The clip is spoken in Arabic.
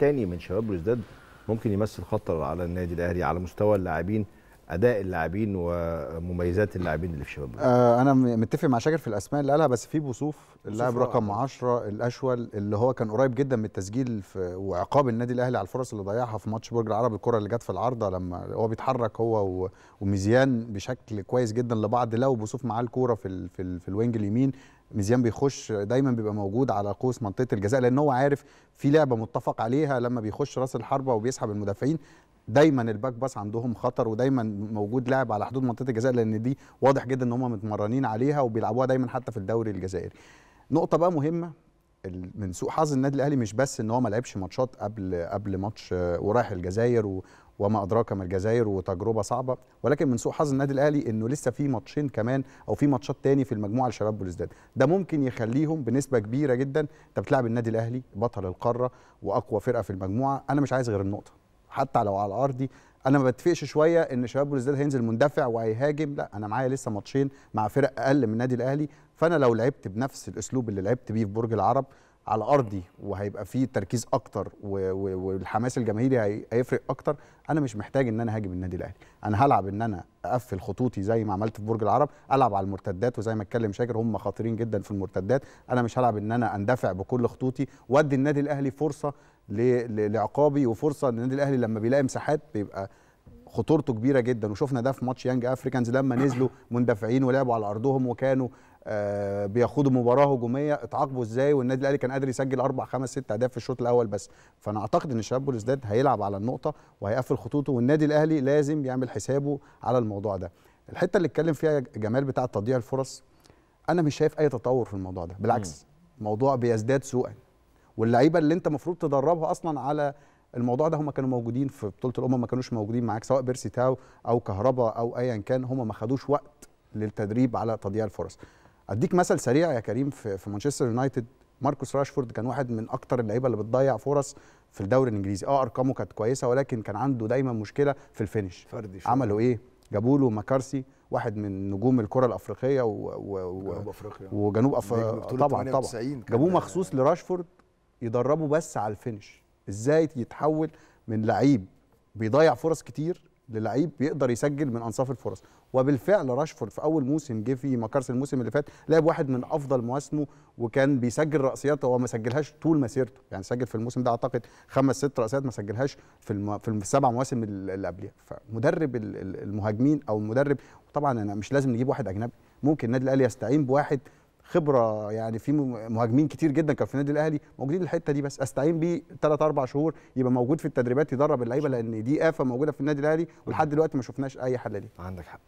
تاني من شباب بلوزداد ممكن يمثل خطر على النادي الاهلي على مستوى اللاعبين اداء اللاعبين ومميزات اللاعبين اللي في شباب آه انا متفق مع شاكر في الاسماء اللي قالها بس في بوصوف اللاعب رقم 10 الاشول اللي هو كان قريب جدا من التسجيل في وعقاب النادي الاهلي على الفرص اللي ضيعها في ماتش برج العرب الكره اللي جت في العارضه لما هو بيتحرك هو وميزيان بشكل كويس جدا لبعض لو بوصوف معاه الكوره في الـ في, الـ في الوينج اليمين ميزيان بيخش دايما بيبقى موجود على قوس منطقه الجزاء لان هو عارف في لعبه متفق عليها لما بيخش راس الحربه وبيسحب المدافعين دايما الباك باس عندهم خطر ودايما موجود لاعب على حدود منطقه الجزاء لان دي واضح جدا ان هم متمرنين عليها وبيلعبوها دايما حتى في الدوري الجزائري نقطه بقى مهمه من سوء حظ النادي الاهلي مش بس ان هو ما لعبش ماتشات قبل قبل ماتش آه، ورايح الجزائر وما ادراك ما الجزائر وتجربه صعبه ولكن من سوء حظ النادي الاهلي انه لسه في ماتشين كمان او في ماتشات تاني في المجموعه لشباب بلوزداد ده ممكن يخليهم بنسبه كبيره جدا انت بتلعب النادي الاهلي بطل القاره واقوى فرقه في المجموعه انا مش عايز غير النقطه حتى لو على ارضي انا ما بتفقش شويه ان شباب بلوزداد هينزل مندفع وهيهاجم لا انا معايا لسه ماتشين مع فرق اقل من النادي الاهلي فانا لو لعبت بنفس الاسلوب اللي لعبت بيه في برج العرب على ارضي وهيبقى فيه تركيز اكتر والحماس الجماهيري هيفرق اكتر انا مش محتاج ان انا هاجم النادي الاهلي انا هلعب ان انا اقفل خطوطي زي ما عملت في برج العرب العب على المرتدات وزي ما اتكلم شاكر هم خطيرين جدا في المرتدات انا مش هلعب ان انا اندفع بكل خطوطي وادي النادي الاهلي فرصه لعقابي وفرصه ان النادي الاهلي لما بيلاقي مساحات بيبقى خطورته كبيره جدا وشفنا ده في ماتش يانج افريكانز لما نزلوا مندفعين ولعبوا على ارضهم وكانوا آه، بياخدوا مباراه هجوميه اتعاقبوا ازاي والنادي الاهلي كان قادر يسجل اربع خمس ست اهداف في الشوط الاول بس فانا اعتقد ان شباب بلوزداد هيلعب على النقطه وهيقفل خطوطه والنادي الاهلي لازم يعمل حسابه على الموضوع ده الحته اللي اتكلم فيها جمال بتاع تضييع الفرص انا مش شايف اي تطور في الموضوع ده بالعكس الموضوع بيزداد سوءا واللعيبه اللي انت المفروض تدربها اصلا على الموضوع ده هم كانوا موجودين في بطوله الامم ما كانوش موجودين معاك سواء بيرسي تاو او كهربا او ايا كان هم ما خدوش وقت للتدريب على تضييع الفرص اديك مثل سريع يا كريم في, مانشستر يونايتد ماركوس راشفورد كان واحد من اكتر اللعيبه اللي بتضيع فرص في الدوري الانجليزي اه ارقامه كانت كويسه ولكن كان عنده دايما مشكله في الفينش فردي شو. عملوا ايه جابوا له ماكارسي واحد من نجوم الكره الافريقيه و... و... جنوب افريقيا وجنوب افريقيا طبعا طبعا جابوه مخصوص لراشفورد يدربه بس على الفينش ازاي يتحول من لعيب بيضيع فرص كتير للعيب بيقدر يسجل من انصاف الفرص وبالفعل راشفورد في اول موسم جه في مكارس الموسم اللي فات لعب واحد من افضل مواسمه وكان بيسجل راسيات هو ما سجلهاش طول مسيرته يعني سجل في الموسم ده اعتقد خمس ست راسيات ما سجلهاش في الم... في السبع مواسم اللي قبلها فمدرب المهاجمين او المدرب طبعا انا مش لازم نجيب واحد اجنبي ممكن النادي الاهلي يستعين بواحد خبره يعني في مهاجمين كتير جدا كان في النادي الاهلي موجودين الحته دي بس استعين بيه ثلاث اربع شهور يبقى موجود في التدريبات يدرب اللعيبه لان دي افه موجوده في النادي الاهلي ولحد دلوقتي ما شفناش اي حل ليها عندك حق